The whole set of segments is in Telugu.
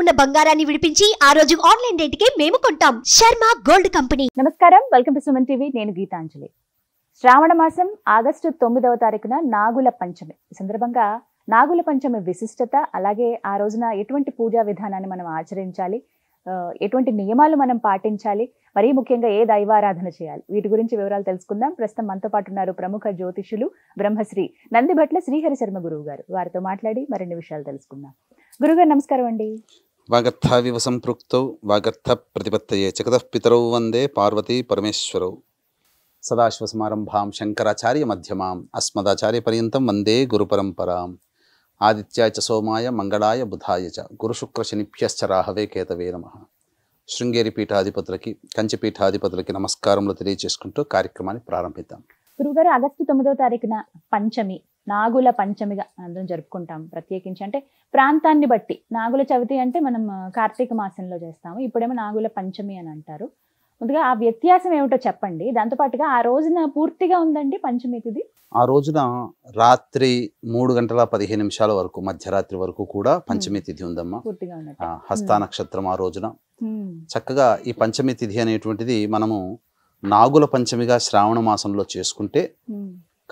ఉన్న బంగారాన్ని విడిపించి ఆ రోజు ఆన్లైన్ రేటుకే మేము కొంటాం శర్మ గోల్డ్ కంపెనీ నమస్కారం వెల్కమ్ టు సుమన్ టీవీ నేను గీతాంజలి శ్రావణ మాసం ఆగస్టు తొమ్మిదవ తారీఖున నాగుల పంచమి ఈ సందర్భంగా నాగుల పంచమి విశిష్టత అలాగే ఆ రోజున ఎటువంటి పూజా విధానాన్ని మనం ఆచరించాలి ఎటువంటి నియమాలు మనం పాటించాలి మరీ ముఖ్యంగా ఏ దైవారాధన చేయాలి వీటి గురించి వివరాలు తెలుసుకుందాం ప్రస్తుతం మనతో పాటు ఉన్నారు ప్రముఖ జ్యోతిషులు బ్రహ్మశ్రీ నందిభట్ల శ్రీహరి శర్మ గురువు గారు వారితో మాట్లాడి మరిన్ని విషయాలు తెలుసుకుందాం గురుగారు నమస్కారం అండి వాగర్థావివ సంపృక్త వాగర్థ ప్రతిపత్తయే జగతః పితరౌ వందే పార్వతీ పరమేశ్వరౌ సదాశివసమారంభాం శంకరాచార్య మధ్యమాం అస్మదాచార్య పర్యంతం వందే గురుపరంపరాం ఆదిత్యాయ సోమాయ మంగళాయ బుధాయ చ గురుశుక్రశనిభ్యశ్చ రాహవే కేతవే నమ శృంగేరి పీఠాధిపతులకి కంచి పీఠాధిపతులకి నమస్కారములు తెలియజేసుకుంటూ కార్యక్రమాన్ని ప్రారంభిద్దాం గురువు గారు ఆగస్టు తొమ్మిదవ తారీఖున పంచమి నాగుల పంచమిగా అందరం జరుపుకుంటాం ప్రత్యేకించి అంటే ప్రాంతాన్ని బట్టి నాగుల చవితి అంటే మనం కార్తీక మాసంలో చేస్తాము ఇప్పుడేమో నాగుల పంచమి అని అంటారు ముందుగా ఆ వ్యత్యాసం ఏమిటో చెప్పండి దాంతోపాటుగా ఆ రోజున పూర్తిగా ఉందండి పంచమి తిది ఆ రోజున రాత్రి మూడు గంటల పదిహేను నిమిషాల వరకు మధ్యరాత్రి వరకు కూడా పంచమి తిథి ఉందమ్మా పూర్తిగా హస్తా నక్షత్రం ఆ రోజున చక్కగా ఈ పంచమి తిథి అనేటువంటిది మనము నాగుల పంచమిగా శ్రావణ మాసంలో చేసుకుంటే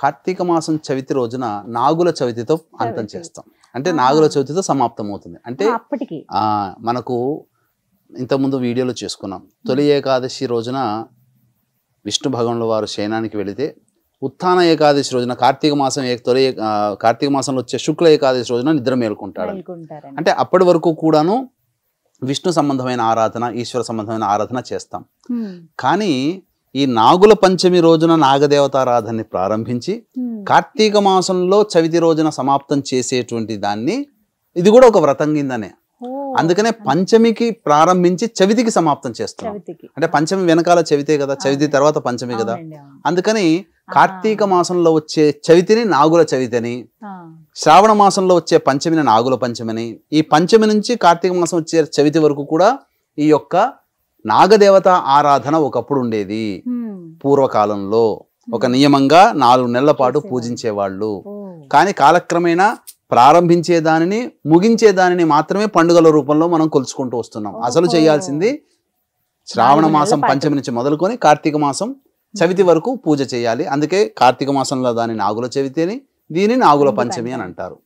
కార్తీక మాసం చవితి రోజున నాగుల చవితితో అంతం చేస్తాం అంటే నాగుల చవితితో సమాప్తం అవుతుంది అంటే మనకు ఇంతకుముందు వీడియోలో చేసుకున్నాం తొలి ఏకాదశి రోజున విష్ణు భగవంతుల వారు శయనానికి వెళితే ఉత్థాన ఏకాదశి రోజున కార్తీక మాసం తొలి కార్తీక మాసంలో వచ్చే శుక్ల ఏకాదశి రోజున నిద్ర మేలుకుంటాడు అంటే అప్పటి వరకు కూడాను విష్ణు సంబంధమైన ఆరాధన ఈశ్వర సంబంధమైన ఆరాధన చేస్తాం కానీ ఈ నాగుల పంచమి రోజున నాగదేవతారాధనని ప్రారంభించి hmm. కార్తీక మాసంలో చవితి రోజున సమాప్తం చేసేటువంటి దాన్ని ఇది కూడా ఒక వ్రతం కిందనే అందుకనే పంచమికి ప్రారంభించి చవితికి సమాప్తం చేస్తాం అంటే పంచమి వెనకాల చవితే కదా చవితి తర్వాత పంచమి కదా అందుకని కార్తీక మాసంలో వచ్చే చవితిని నాగుల చవితిని శ్రావణ మాసంలో వచ్చే పంచమిని నాగుల పంచమిని ఈ పంచమి నుంచి కార్తీక మాసం వచ్చే చవితి వరకు కూడా ఈ యొక్క నాగదేవత ఆరాధన ఒకప్పుడు ఉండేది hmm. పూర్వకాలంలో ఒక నియమంగా నాలుగు నెలల పాటు పూజించేవాళ్ళు కానీ కాలక్రమేణా ప్రారంభించే దానిని ముగించే దానిని మాత్రమే పండుగల రూపంలో మనం కొలుచుకుంటూ వస్తున్నాం అసలు చేయాల్సింది శ్రావణ మాసం పంచమి నుంచి మొదలుకొని కార్తీక మాసం చవితి వరకు పూజ చేయాలి అందుకే కార్తీక మాసంలో దాని నాగుల అని దీనిని నాగుల పంచమి అని అంటారు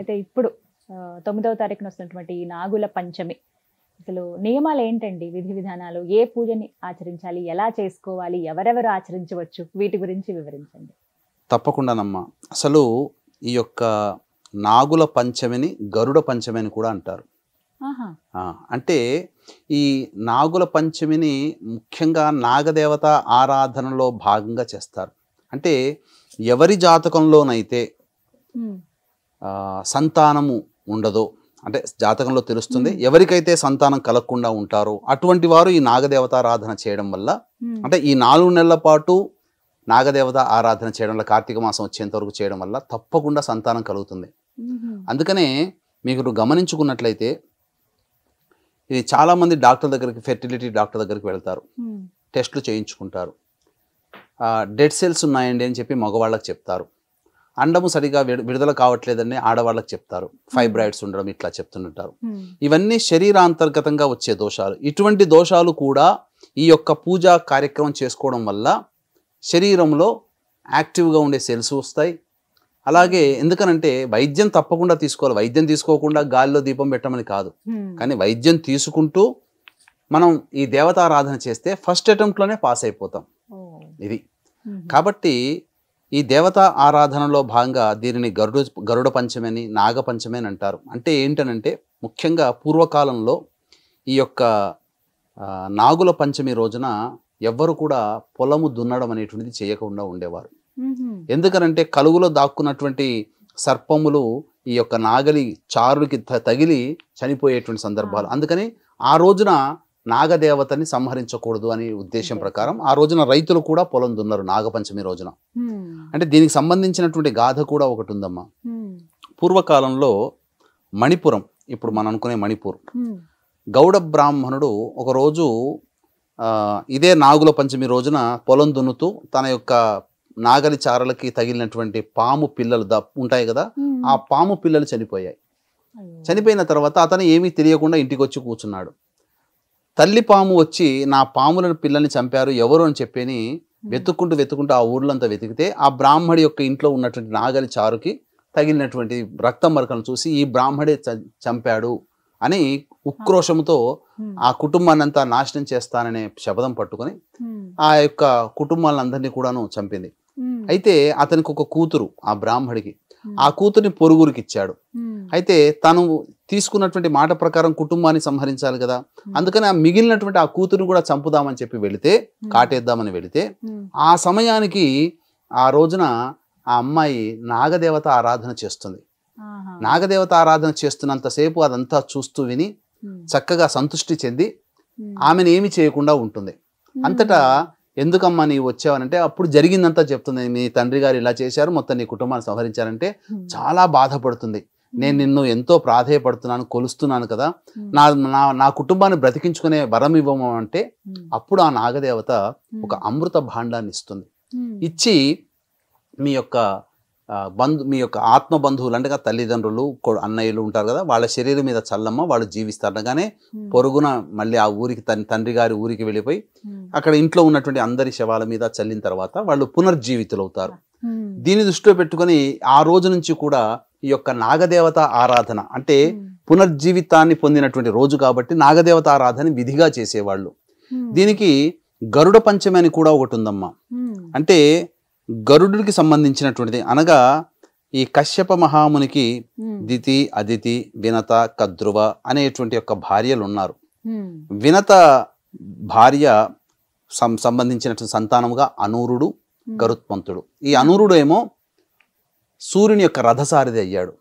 అయితే ఇప్పుడు తొమ్మిదవ తారీఖున వస్తున్నటువంటి నాగుల పంచమి అసలు నియమాలు ఏంటండి విధి విధానాలు ఏ పూజని ఆచరించాలి ఎలా చేసుకోవాలి ఎవరెవరు ఆచరించవచ్చు వీటి గురించి వివరించండి తప్పకుండానమ్మా అసలు ఈ యొక్క నాగుల పంచమిని గరుడ పంచమి అని కూడా అంటారు అంటే ఈ నాగుల పంచమిని ముఖ్యంగా నాగదేవత ఆరాధనలో భాగంగా చేస్తారు అంటే ఎవరి జాతకంలోనైతే సంతానము ఉండదో అంటే జాతకంలో తెలుస్తుంది ఎవరికైతే సంతానం కలగకుండా ఉంటారో అటువంటి వారు ఈ నాగదేవత ఆరాధన చేయడం వల్ల అంటే ఈ నాలుగు నెలల పాటు నాగదేవత ఆరాధన చేయడం వల్ల కార్తీక మాసం వచ్చేంత వరకు చేయడం వల్ల తప్పకుండా సంతానం కలుగుతుంది అందుకనే మీకు గమనించుకున్నట్లయితే ఇది చాలామంది డాక్టర్ దగ్గరికి ఫెర్టిలిటీ డాక్టర్ దగ్గరికి వెళ్తారు టెస్ట్లు చేయించుకుంటారు డెడ్ సెల్స్ ఉన్నాయండి అని చెప్పి మగవాళ్ళకి చెప్తారు అండము సరిగా విడుదల కావట్లేదని ఆడవాళ్ళకి చెప్తారు hmm. ఫైబ్రాయిడ్స్ ఉండడం ఇట్లా చెప్తుంటారు hmm. ఇవన్నీ శరీరాంతర్గతంగా వచ్చే దోషాలు ఇటువంటి దోషాలు కూడా ఈ యొక్క పూజా కార్యక్రమం చేసుకోవడం వల్ల శరీరంలో యాక్టివ్గా ఉండే సెల్స్ వస్తాయి అలాగే ఎందుకనంటే వైద్యం తప్పకుండా తీసుకోవాలి వైద్యం తీసుకోకుండా గాలిలో దీపం పెట్టమని కాదు hmm. కానీ వైద్యం తీసుకుంటూ మనం ఈ దేవతారాధన చేస్తే ఫస్ట్ అటెంప్ట్లోనే పాస్ అయిపోతాం ఇది కాబట్టి ఈ దేవతా ఆరాధనలో భాగంగా దీనిని గరుడు గరుడ పంచమని అని నాగపంచమి అని అంటారు అంటే ఏంటనంటే ముఖ్యంగా పూర్వకాలంలో ఈ యొక్క నాగుల పంచమి రోజున ఎవ్వరు కూడా పొలము దున్నడం అనేటువంటిది చేయకుండా ఉండేవారు ఎందుకనంటే కలుగులో దాక్కున్నటువంటి సర్పములు ఈ యొక్క నాగలి చారులకి తగిలి చనిపోయేటువంటి సందర్భాలు అందుకని ఆ రోజున నాగదేవతని సంహరించకూడదు అనే ఉద్దేశం ప్రకారం ఆ రోజున రైతులు కూడా పొలం దున్నారు నాగపంచమి రోజున అంటే దీనికి సంబంధించినటువంటి గాథ కూడా ఒకటి ఉందమ్మా పూర్వకాలంలో మణిపురం ఇప్పుడు మనం అనుకునే మణిపూర్ గౌడ బ్రాహ్మణుడు ఒకరోజు ఇదే నాగుల పంచమి రోజున పొలం దున్నుతూ తన యొక్క నాగలి చారలకి తగిలినటువంటి పాము పిల్లలు ద ఉంటాయి కదా ఆ పాము పిల్లలు చనిపోయాయి చనిపోయిన తర్వాత అతను ఏమీ తెలియకుండా ఇంటికి వచ్చి కూర్చున్నాడు తల్లి పాము వచ్చి నా పాములను పిల్లల్ని చంపారు ఎవరు అని చెప్పని వెతుక్కుంటూ వెతుక్కుంటూ ఆ ఊర్లంతా వెతికితే ఆ బ్రాహ్మడి యొక్క ఇంట్లో ఉన్నటువంటి నాగలి చారుకి తగిలినటువంటి రక్తం మరకలను చూసి ఈ బ్రాహ్మడే చంపాడు అని ఉక్రోషంతో ఆ కుటుంబాన్నంతా నాశనం చేస్తాననే శపథం పట్టుకొని ఆ యొక్క కుటుంబాలందరినీ కూడాను చంపింది అయితే అతనికి ఒక కూతురు ఆ బ్రాహ్మడికి ఆ కూతుర్ని పొరుగురికి ఇచ్చాడు అయితే తను తీసుకున్నటువంటి మాట ప్రకారం కుటుంబాన్ని సంహరించాలి కదా అందుకని ఆ మిగిలినటువంటి ఆ కూతురు కూడా చంపుదామని చెప్పి వెళితే కాటేద్దామని వెళితే ఆ సమయానికి ఆ రోజున ఆ అమ్మాయి నాగదేవత ఆరాధన చేస్తుంది నాగదేవత ఆరాధన చేస్తున్నంతసేపు అదంతా చూస్తూ విని చక్కగా సంతృష్టి చెంది ఆమెను ఏమి చేయకుండా ఉంటుంది అంతటా ఎందుకమ్మా నీవు వచ్చావనంటే అప్పుడు జరిగిందంతా చెప్తుంది మీ తండ్రి గారు ఇలా చేశారు మొత్తం నీ కుటుంబాన్ని సంహరించారంటే చాలా బాధపడుతుంది నేను నిన్ను ఎంతో ప్రాధేయపడుతున్నాను కొలుస్తున్నాను కదా నా నా నా కుటుంబాన్ని బ్రతికించుకునే వరం ఇవ్వము అంటే అప్పుడు ఆ నాగదేవత ఒక అమృత భాండాన్ని ఇస్తుంది ఇచ్చి మీ యొక్క బంధు మీ యొక్క ఆత్మ బంధువులు అంటే తల్లిదండ్రులు అన్నయ్యలు ఉంటారు కదా వాళ్ళ శరీరం మీద చల్లమ్మ వాళ్ళు జీవిస్తారు అనగానే పొరుగున మళ్ళీ ఆ ఊరికి తన తండ్రి గారి ఊరికి వెళ్ళిపోయి అక్కడ ఇంట్లో ఉన్నటువంటి అందరి శవాల మీద చల్లిన తర్వాత వాళ్ళు పునర్జీవితులు అవుతారు దీని దృష్టిలో పెట్టుకొని ఆ రోజు నుంచి కూడా ఈ యొక్క నాగదేవత ఆరాధన అంటే పునర్జీవితాన్ని పొందినటువంటి రోజు కాబట్టి నాగదేవత ఆరాధన విధిగా చేసేవాళ్ళు దీనికి గరుడ పంచమి అని కూడా ఒకటి ఉందమ్మా అంటే గరుడుకి సంబంధించినటువంటిది అనగా ఈ కశ్యప మహామునికి దితి అదితి వినత కద్రువ అనేటువంటి యొక్క భార్యలు ఉన్నారు వినత భార్య సంబంధించినటువంటి సంతానముగా అనూరుడు గరుత్మంతుడు ఈ అనూరుడు ఏమో సూర్యుని యొక్క రథసారిది అయ్యాడు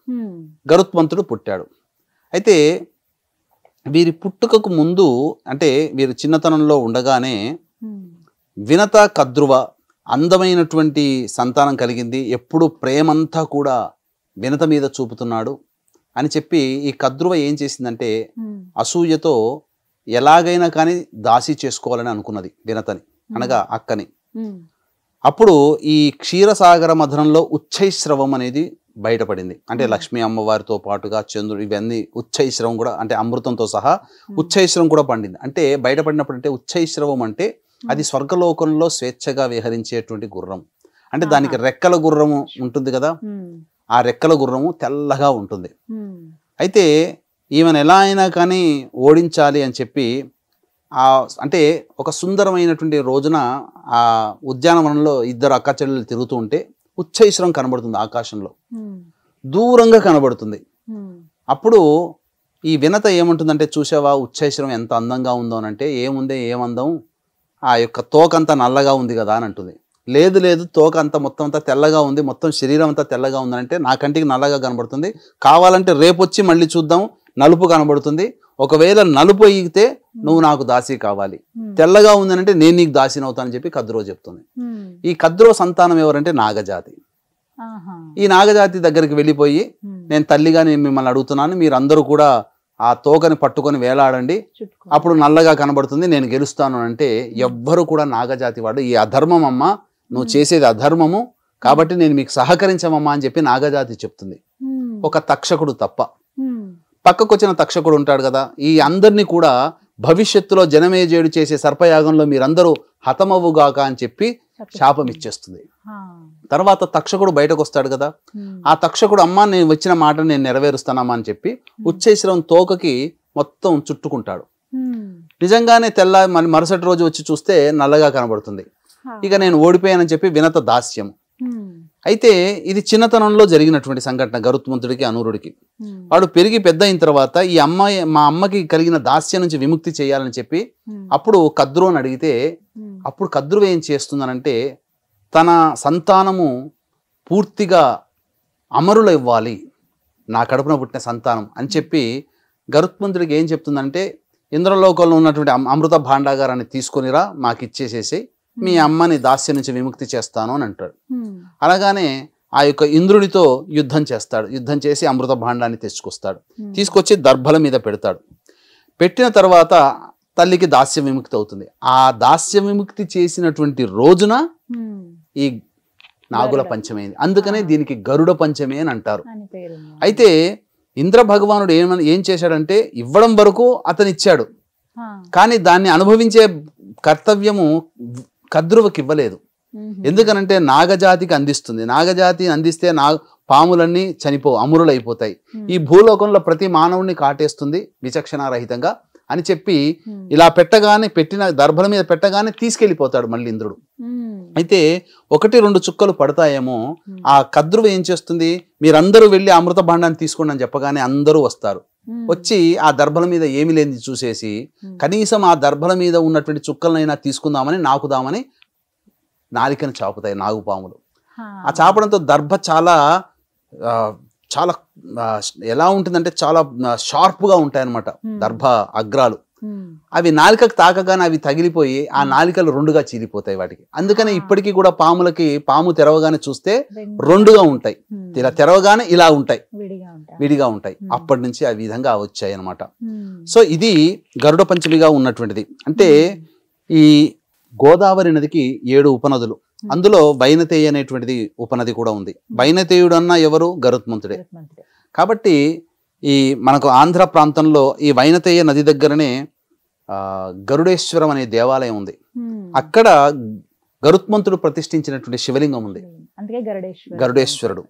గరుత్మంతుడు పుట్టాడు అయితే వీరి పుట్టుకకు ముందు అంటే వీరు చిన్నతనంలో ఉండగానే వినత కద్రువ అందమైనటువంటి సంతానం కలిగింది ఎప్పుడు ప్రేమంతా కూడా వినత మీద చూపుతున్నాడు అని చెప్పి ఈ కద్రువ ఏం చేసిందంటే అసూయతో ఎలాగైనా కానీ దాసి చేసుకోవాలని అనుకున్నది వినతని అనగా అక్కని అప్పుడు ఈ క్షీరసాగర మధురంలో ఉచ్చైశ్రవం అనేది బయటపడింది అంటే లక్ష్మీ అమ్మవారితో పాటుగా చంద్రుడు ఇవన్నీ ఉచ్చైశ్రవం కూడా అంటే అమృతంతో సహా ఉచ్చైశ్రవం కూడా పండింది అంటే బయటపడినప్పుడు అంటే ఉచ్చైశ్రవం అంటే అది స్వర్గలోకంలో స్వేచ్ఛగా విహరించేటువంటి గుర్రం అంటే దానికి రెక్కల గుర్రము ఉంటుంది కదా ఆ రెక్కల గుర్రము తెల్లగా ఉంటుంది అయితే ఈమెను ఎలా అయినా కానీ ఓడించాలి అని చెప్పి అంటే ఒక సుందరమైనటువంటి రోజున ఆ ఉద్యానవనంలో ఇద్దరు అక్క చెల్లెలు తిరుగుతూ ఉంటే ఉచ్చైశ్వరం కనబడుతుంది ఆకాశంలో దూరంగా కనబడుతుంది అప్పుడు ఈ వినత ఏమంటుందంటే చూసావా ఉచ్చైశ్వరం ఎంత అందంగా ఉందో అని అంటే ఏముందే ఏమందం ఆ యొక్క తోక అంతా నల్లగా ఉంది కదా అని అంటుంది లేదు లేదు తోక అంతా మొత్తం అంతా తెల్లగా ఉంది మొత్తం శరీరం అంతా తెల్లగా ఉందంటే నా కంటికి నల్లగా కనబడుతుంది కావాలంటే రేపొచ్చి మళ్ళీ చూద్దాం నలుపు కనబడుతుంది ఒకవేళ నలుపు అయిగితే నువ్వు నాకు దాసి కావాలి తెల్లగా ఉందనంటే నేను నీకు అని చెప్పి కద్రో చెప్తుంది ఈ కద్రో సంతానం ఎవరంటే నాగజాతి ఈ నాగజాతి దగ్గరికి వెళ్ళిపోయి నేను తల్లిగా నేను మిమ్మల్ని అడుగుతున్నాను మీరు అందరూ కూడా ఆ తోకని పట్టుకొని వేలాడండి అప్పుడు నల్లగా కనబడుతుంది నేను గెలుస్తాను అంటే ఎవ్వరు కూడా నాగజాతి వాడు ఈ అధర్మం అమ్మ నువ్వు చేసేది అధర్మము కాబట్టి నేను మీకు సహకరించమమ్మా అని చెప్పి నాగజాతి చెప్తుంది ఒక తక్షకుడు తప్ప పక్కకు వచ్చిన తక్షకుడు ఉంటాడు కదా ఈ అందరినీ కూడా భవిష్యత్తులో జనమేజేడు చేసే సర్పయాగంలో మీరందరూ హతమవ్వుగాక అని చెప్పి శాపం ఇచ్చేస్తుంది తర్వాత తక్షకుడు బయటకు వస్తాడు కదా ఆ తక్షకుడు అమ్మ నేను వచ్చిన మాట నేను నెరవేరుస్తానమ్మా అని చెప్పి ఉచ్చేశ్వరం తోకకి మొత్తం చుట్టుకుంటాడు నిజంగానే తెల్ల మరుసటి రోజు వచ్చి చూస్తే నల్లగా కనబడుతుంది ఇక నేను ఓడిపోయానని చెప్పి వినత దాస్యం అయితే ఇది చిన్నతనంలో జరిగినటువంటి సంఘటన గరుత్మంతుడికి అనూరుడికి వాడు పెరిగి పెద్ద అయిన తర్వాత ఈ అమ్మాయి మా అమ్మకి కలిగిన దాస్యం నుంచి విముక్తి చేయాలని చెప్పి అప్పుడు కద్రు అని అడిగితే అప్పుడు కద్రు ఏం చేస్తుందనంటే తన సంతానము పూర్తిగా అమరులు ఇవ్వాలి నా కడుపున పుట్టిన సంతానం అని చెప్పి గరుత్మంతుడికి ఏం చెప్తుందంటే ఇంద్రలోకంలో ఉన్నటువంటి అమృత భాండాగారాన్ని తీసుకొనిరా మాకు ఇచ్చేసేసి మీ అమ్మని దాస్యం నుంచి విముక్తి చేస్తాను అని అంటాడు అలాగానే ఆ యొక్క ఇంద్రుడితో యుద్ధం చేస్తాడు యుద్ధం చేసి అమృత భాండాన్ని తెచ్చుకొస్తాడు తీసుకొచ్చి దర్భల మీద పెడతాడు పెట్టిన తర్వాత తల్లికి దాస్య విముక్తి అవుతుంది ఆ దాస్య విముక్తి చేసినటువంటి రోజున ఈ నాగుల పంచమైంది అందుకనే దీనికి గరుడ పంచమే అని అంటారు అయితే ఇంద్ర భగవానుడు ఏమ ఏం చేశాడంటే ఇవ్వడం వరకు అతనిచ్చాడు కానీ దాన్ని అనుభవించే కర్తవ్యము కద్రువకి ఇవ్వలేదు ఎందుకనంటే నాగజాతికి అందిస్తుంది నాగజాతి అందిస్తే నా పాములన్నీ చనిపో అయిపోతాయి ఈ భూలోకంలో ప్రతి మానవుడిని కాటేస్తుంది విచక్షణారహితంగా అని చెప్పి ఇలా పెట్టగానే పెట్టిన దర్భల మీద పెట్టగానే తీసుకెళ్ళిపోతాడు మళ్ళీ ఇంద్రుడు అయితే ఒకటి రెండు చుక్కలు పడతాయేమో ఆ కద్రువ ఏం చేస్తుంది మీరందరూ వెళ్ళి అమృత భాండాన్ని తీసుకోండి అని చెప్పగానే అందరూ వస్తారు వచ్చి ఆ దర్భల మీద ఏమి లేని చూసేసి కనీసం ఆ దర్భల మీద ఉన్నటువంటి చుక్కలనైనా తీసుకుందామని నాకుదామని నాలికను చాపుతాయి నాగుపాములు ఆ చాపడంతో దర్భ చాలా చాలా ఎలా ఉంటుందంటే చాలా షార్ప్గా ఉంటాయి అనమాట దర్భ అగ్రాలు అవి నాలికకు తాకగానే అవి తగిలిపోయి ఆ నాలికలు రెండుగా చీలిపోతాయి వాటికి అందుకనే ఇప్పటికీ కూడా పాములకి పాము తెరవగానే చూస్తే రెండుగా ఉంటాయి ఇలా తెరవగానే ఇలా ఉంటాయి విడిగా ఉంటాయి అప్పటి నుంచి ఆ విధంగా వచ్చాయి అనమాట సో ఇది గరుడ పంచమిగా ఉన్నటువంటిది అంటే ఈ గోదావరి నదికి ఏడు ఉపనదులు అందులో వైనతేయ అనేటువంటిది ఉపనది కూడా ఉంది వైనతేయుడు అన్న ఎవరు గరుత్మంతుడే కాబట్టి ఈ మనకు ఆంధ్ర ప్రాంతంలో ఈ వైనతేయ నది దగ్గరనే గరుడేశ్వరం అనే దేవాలయం ఉంది అక్కడ గరుత్మంతుడు ప్రతిష్ఠించినటువంటి శివలింగం ఉంది గరుడేశ్వరుడు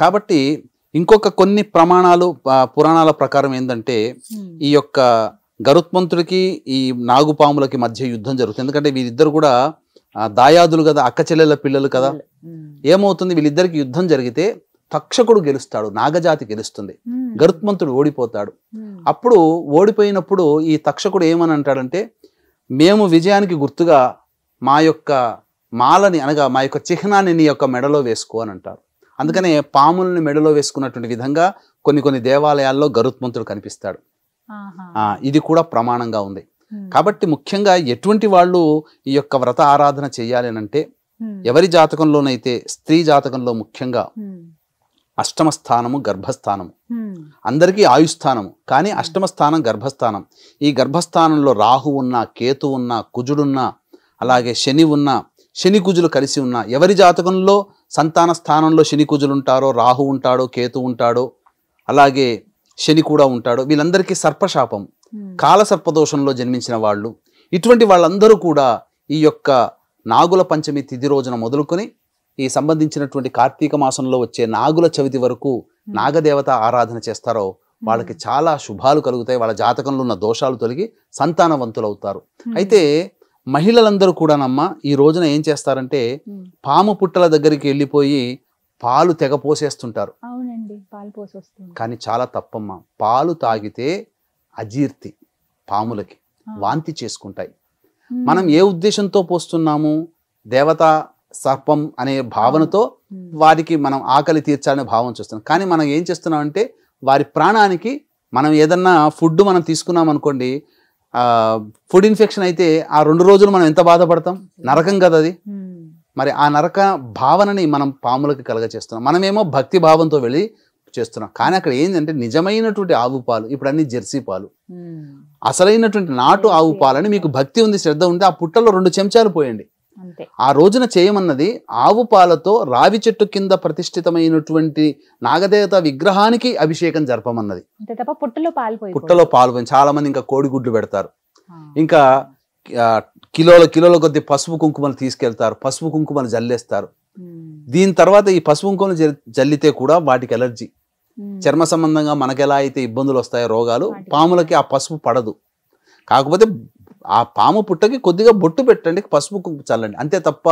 కాబట్టి ఇంకొక కొన్ని ప్రమాణాలు పురాణాల ప్రకారం ఏంటంటే ఈ యొక్క గరుత్మంతుడికి ఈ నాగుపాములకి మధ్య యుద్ధం జరుగుతుంది ఎందుకంటే వీరిద్దరు కూడా దాయాదులు కదా అక్క చెల్లెల పిల్లలు కదా ఏమవుతుంది వీళ్ళిద్దరికి యుద్ధం జరిగితే తక్షకుడు గెలుస్తాడు నాగజాతి గెలుస్తుంది Hmm. గరుత్మంతుడు ఓడిపోతాడు hmm. అప్పుడు ఓడిపోయినప్పుడు ఈ తక్షకుడు ఏమని అంటాడంటే మేము విజయానికి గుర్తుగా మా యొక్క మాలని అనగా మా యొక్క చిహ్నాన్ని నీ యొక్క మెడలో వేసుకో అని అంటారు అందుకనే hmm. పాములను మెడలో వేసుకున్నటువంటి విధంగా కొన్ని కొన్ని దేవాలయాల్లో గరుత్మంతుడు కనిపిస్తాడు ఇది కూడా ప్రమాణంగా ఉంది కాబట్టి ముఖ్యంగా ఎటువంటి వాళ్ళు ఈ యొక్క వ్రత ఆరాధన చేయాలి అంటే ఎవరి జాతకంలోనైతే స్త్రీ జాతకంలో ముఖ్యంగా అష్టమ స్థానము గర్భస్థానము అందరికీ ఆయుస్థానము కానీ అష్టమ స్థానం గర్భస్థానం ఈ గర్భస్థానంలో రాహు ఉన్నా కేతు ఉన్నా కుజుడున్నా అలాగే శని ఉన్నా శని కుజులు కలిసి ఉన్నా ఎవరి జాతకంలో సంతాన స్థానంలో శని కుజులు ఉంటారో రాహు ఉంటాడో కేతు ఉంటాడో అలాగే శని కూడా ఉంటాడో వీళ్ళందరికీ సర్పశాపం కాలసర్పదోషంలో జన్మించిన వాళ్ళు ఇటువంటి వాళ్ళందరూ కూడా ఈ యొక్క నాగుల పంచమి తిథి రోజున మొదలుకొని ఈ సంబంధించినటువంటి కార్తీక మాసంలో వచ్చే నాగుల చవితి వరకు నాగదేవత ఆరాధన చేస్తారో వాళ్ళకి చాలా శుభాలు కలుగుతాయి వాళ్ళ జాతకంలో ఉన్న దోషాలు తొలగి సంతానవంతులు అవుతారు అయితే మహిళలందరూ కూడానమ్మా ఈ రోజున ఏం చేస్తారంటే పాము పుట్టల దగ్గరికి వెళ్ళిపోయి పాలు తెగ పోసేస్తుంటారు పాలు కానీ చాలా తప్పమ్మా పాలు తాగితే అజీర్తి పాములకి వాంతి చేసుకుంటాయి మనం ఏ ఉద్దేశంతో పోస్తున్నాము దేవత సర్పం అనే భావనతో వారికి మనం ఆకలి తీర్చాలనే భావం చూస్తున్నాం కానీ మనం ఏం చేస్తున్నాం అంటే వారి ప్రాణానికి మనం ఏదన్నా ఫుడ్ మనం తీసుకున్నాం అనుకోండి ఫుడ్ ఇన్ఫెక్షన్ అయితే ఆ రెండు రోజులు మనం ఎంత బాధపడతాం నరకం కదా అది మరి ఆ నరక భావనని మనం పాములకు కలగచేస్తున్నాం మనమేమో భక్తి భావంతో వెళ్ళి చేస్తున్నాం కానీ అక్కడ ఏంటంటే నిజమైనటువంటి ఆవు పాలు ఇప్పుడు అన్ని జెర్సీ పాలు అసలైనటువంటి నాటు ఆవు పాలని మీకు భక్తి ఉంది శ్రద్ధ ఉంది ఆ పుట్టలో రెండు చెంచాలు పోయండి ఆ రోజున చేయమన్నది ఆవు పాలతో రావి చెట్టు కింద ప్రతిష్ఠితమైనటువంటి నాగదేవత విగ్రహానికి అభిషేకం జరపమన్నది పుట్టలో పాలు చాలా మంది ఇంకా కోడిగుడ్లు పెడతారు ఇంకా కిలోల కిలోల కొద్ది పసుపు కుంకుమలు తీసుకెళ్తారు పసుపు కుంకుమలు జల్లేస్తారు దీని తర్వాత ఈ పసుపు కుంకుమలు జల్లితే కూడా వాటికి ఎలర్జీ చర్మ సంబంధంగా మనకెలా అయితే ఇబ్బందులు వస్తాయో రోగాలు పాములకి ఆ పసుపు పడదు కాకపోతే ఆ పాము పుట్టకి కొద్దిగా బొట్టు పెట్టండి పసుపు చల్లండి అంతే తప్ప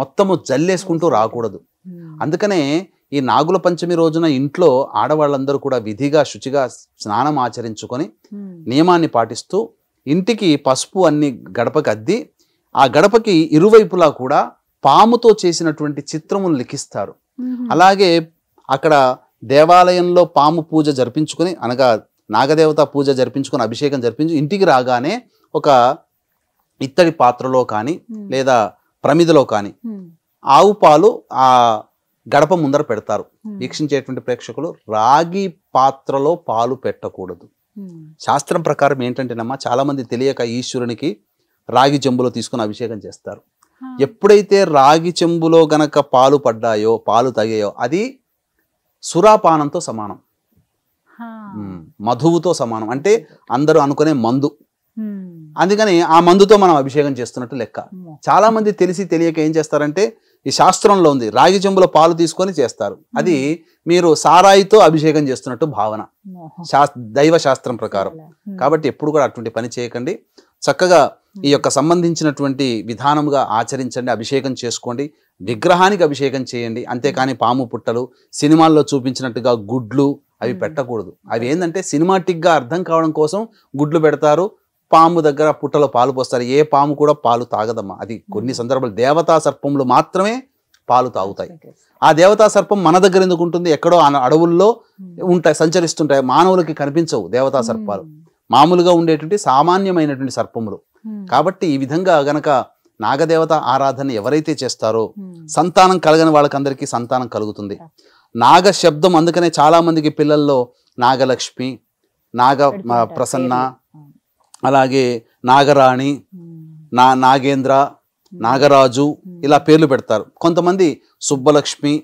మొత్తము జల్లేసుకుంటూ రాకూడదు hmm. అందుకనే ఈ నాగుల పంచమి రోజున ఇంట్లో ఆడవాళ్ళందరూ కూడా విధిగా శుచిగా స్నానం ఆచరించుకొని hmm. నియమాన్ని పాటిస్తూ ఇంటికి పసుపు అన్ని గడపకి అద్ది ఆ గడపకి ఇరువైపులా కూడా పాముతో చేసినటువంటి చిత్రమును లిఖిస్తారు hmm. అలాగే అక్కడ దేవాలయంలో పాము పూజ జరిపించుకొని అనగా నాగదేవత పూజ జరిపించుకొని అభిషేకం జరిపించి ఇంటికి రాగానే ఒక ఇత్తడి పాత్రలో కానీ hmm. లేదా ప్రమిదలో కానీ hmm. ఆవు పాలు ఆ గడప ముందర పెడతారు hmm. వీక్షించేటువంటి ప్రేక్షకులు రాగి పాత్రలో పాలు పెట్టకూడదు శాస్త్రం ప్రకారం ఏంటంటే నమ్మ చాలా మంది తెలియక ఈశ్వరునికి రాగి చెంబులో తీసుకుని అభిషేకం చేస్తారు ఎప్పుడైతే రాగి చెంబులో గనక పాలు పడ్డాయో పాలు తగాయో అది సురాపానంతో సమానం మధువుతో సమానం అంటే అందరూ అనుకునే మందు అందుకని ఆ మందుతో మనం అభిషేకం చేస్తున్నట్టు లెక్క చాలా మంది తెలిసి తెలియక ఏం చేస్తారంటే ఈ శాస్త్రంలో ఉంది రాగి చెంబులో పాలు తీసుకొని చేస్తారు అది మీరు సారాయితో అభిషేకం చేస్తున్నట్టు భావన దైవ శాస్త్రం ప్రకారం కాబట్టి ఎప్పుడు కూడా అటువంటి పని చేయకండి చక్కగా ఈ యొక్క సంబంధించినటువంటి విధానముగా ఆచరించండి అభిషేకం చేసుకోండి విగ్రహానికి అభిషేకం చేయండి అంతేకాని పాము పుట్టలు సినిమాల్లో చూపించినట్టుగా గుడ్లు అవి పెట్టకూడదు అవి ఏంటంటే సినిమాటిక్గా అర్థం కావడం కోసం గుడ్లు పెడతారు పాము దగ్గర పుట్టలో పాలు పోస్తారు ఏ పాము కూడా పాలు తాగదమ్మా అది కొన్ని సందర్భాలు దేవతా సర్పములు మాత్రమే పాలు తాగుతాయి ఆ దేవతా సర్పం మన దగ్గర ఎందుకు ఉంటుంది ఎక్కడో అడవుల్లో ఉంటాయి సంచరిస్తుంటాయి మానవులకి కనిపించవు దేవతా సర్పాలు మామూలుగా ఉండేటువంటి సామాన్యమైనటువంటి సర్పములు కాబట్టి ఈ విధంగా గనక నాగదేవత ఆరాధన ఎవరైతే చేస్తారో సంతానం కలగని వాళ్ళకందరికీ సంతానం కలుగుతుంది నాగ శబ్దం అందుకనే చాలా మందికి పిల్లల్లో నాగలక్ష్మి నాగ ప్రసన్న అలాగే నాగరాణి నా నాగేంద్ర నాగరాజు ఇలా పేర్లు పెడతారు కొంతమంది సుబ్బలక్ష్మి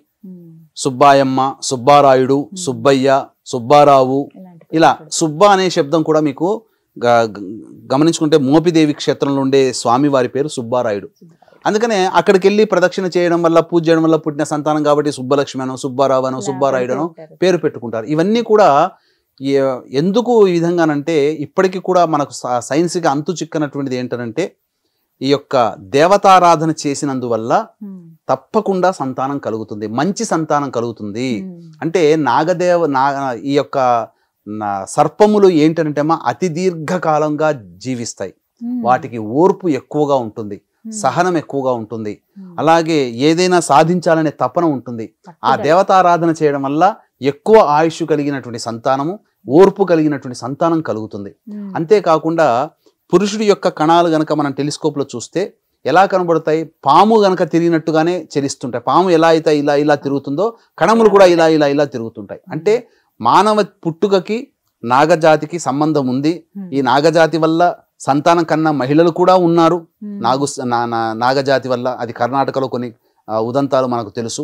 సుబ్బాయమ్మ సుబ్బారాయుడు సుబ్బయ్య సుబ్బారావు ఇలా సుబ్బ అనే శబ్దం కూడా మీకు గమనించుకుంటే మోపిదేవి క్షేత్రంలో ఉండే స్వామి వారి పేరు సుబ్బారాయుడు అందుకనే అక్కడికి వెళ్ళి ప్రదక్షిణ చేయడం వల్ల పూజ చేయడం వల్ల పుట్టిన సంతానం కాబట్టి సుబ్బలక్ష్మి అనో సుబ్బారావు అనో సుబ్బారాయుడు అనో పేరు పెట్టుకుంటారు ఇవన్నీ కూడా ఎందుకు ఈ విధంగానంటే ఇప్పటికీ కూడా మనకు సైన్స్కి అంతు చిక్కనటువంటిది ఏంటంటే ఈ యొక్క దేవతారాధన చేసినందువల్ల తప్పకుండా సంతానం కలుగుతుంది మంచి సంతానం కలుగుతుంది అంటే నాగదేవ నా ఈ యొక్క సర్పములు ఏంటంటే అతి దీర్ఘకాలంగా జీవిస్తాయి వాటికి ఓర్పు ఎక్కువగా ఉంటుంది సహనం ఎక్కువగా ఉంటుంది అలాగే ఏదైనా సాధించాలనే తపన ఉంటుంది ఆ దేవతారాధన చేయడం వల్ల ఎక్కువ ఆయుష్ కలిగినటువంటి సంతానము ఓర్పు కలిగినటువంటి సంతానం కలుగుతుంది అంతేకాకుండా పురుషుడి యొక్క కణాలు గనక మనం టెలిస్కోప్లో చూస్తే ఎలా కనబడతాయి పాము గనక తిరిగినట్టుగానే చెలిస్తుంటాయి పాము ఎలా అయితే ఇలా ఇలా తిరుగుతుందో కణములు కూడా ఇలా ఇలా ఇలా తిరుగుతుంటాయి అంటే మానవ పుట్టుకకి నాగజాతికి సంబంధం ఉంది ఈ నాగజాతి వల్ల సంతానం కన్నా మహిళలు కూడా ఉన్నారు నాగు నాగజాతి వల్ల అది కర్ణాటకలో కొన్ని ఉదంతాలు మనకు తెలుసు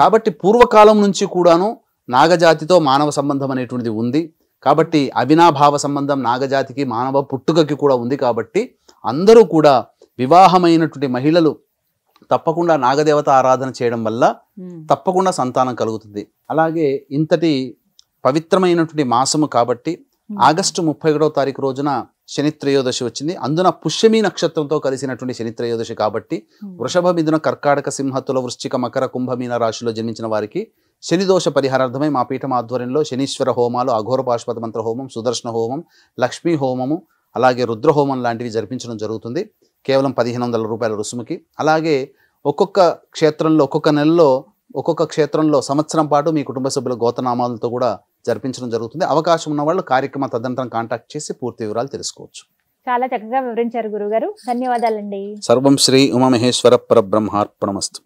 కాబట్టి పూర్వకాలం నుంచి కూడాను నాగజాతితో మానవ సంబంధం అనేటువంటిది ఉంది కాబట్టి అవినాభావ సంబంధం నాగజాతికి మానవ పుట్టుకకి కూడా ఉంది కాబట్టి అందరూ కూడా వివాహమైనటువంటి మహిళలు తప్పకుండా నాగదేవత ఆరాధన చేయడం వల్ల తప్పకుండా సంతానం కలుగుతుంది అలాగే ఇంతటి పవిత్రమైనటువంటి మాసము కాబట్టి ఆగస్టు ముప్పై ఒకటో తారీఖు రోజున శనిత్రయోదశి వచ్చింది అందున పుష్యమి నక్షత్రంతో కలిసినటువంటి శనిత్రయోదశి కాబట్టి వృషభ మిథున కర్కాటక సింహతుల వృశ్చిక మకర కుంభమీన రాశిలో జన్మించిన వారికి శనిదోష పరిహారార్థమై మా పీఠం ఆధ్వర్యంలో శనీశ్వర హోమాలు అఘోర పాశుపత మంత్ర హోమం సుదర్శన హోమం లక్ష్మీ హోమము అలాగే రుద్రహోమం లాంటివి జరిపించడం జరుగుతుంది కేవలం పదిహేను వందల రూపాయల రుసుముకి అలాగే ఒక్కొక్క క్షేత్రంలో ఒక్కొక్క నెలలో ఒక్కొక్క క్షేత్రంలో సంవత్సరం పాటు మీ కుటుంబ సభ్యుల గోతనామాలతో కూడా జరిపించడం జరుగుతుంది అవకాశం ఉన్న వాళ్ళు కార్యక్రమం తదనంతరం కాంటాక్ట్ చేసి పూర్తి వివరాలు తెలుసుకోవచ్చు చాలా చక్కగా వివరించారు గురుగారు ధన్యవాదాలండి సర్వం శ్రీ ఉమామహేశ్వర పరబ్రహ్మార్పణమస్తు